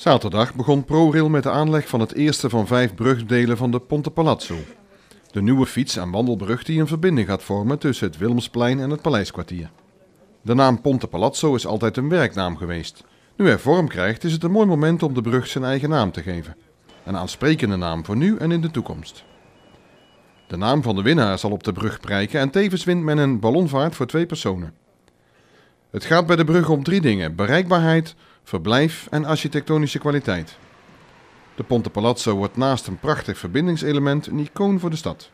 Zaterdag begon ProRail met de aanleg van het eerste van vijf brugdelen van de Ponte Palazzo. De nieuwe fiets- en wandelbrug die een verbinding gaat vormen tussen het Wilmsplein en het Paleiskwartier. De naam Ponte Palazzo is altijd een werknaam geweest. Nu hij vorm krijgt is het een mooi moment om de brug zijn eigen naam te geven. Een aansprekende naam voor nu en in de toekomst. De naam van de winnaar zal op de brug prijken en tevens wint men een ballonvaart voor twee personen. Het gaat bij de brug om drie dingen: bereikbaarheid, verblijf en architectonische kwaliteit. De Ponte Palazzo wordt naast een prachtig verbindingselement een icoon voor de stad.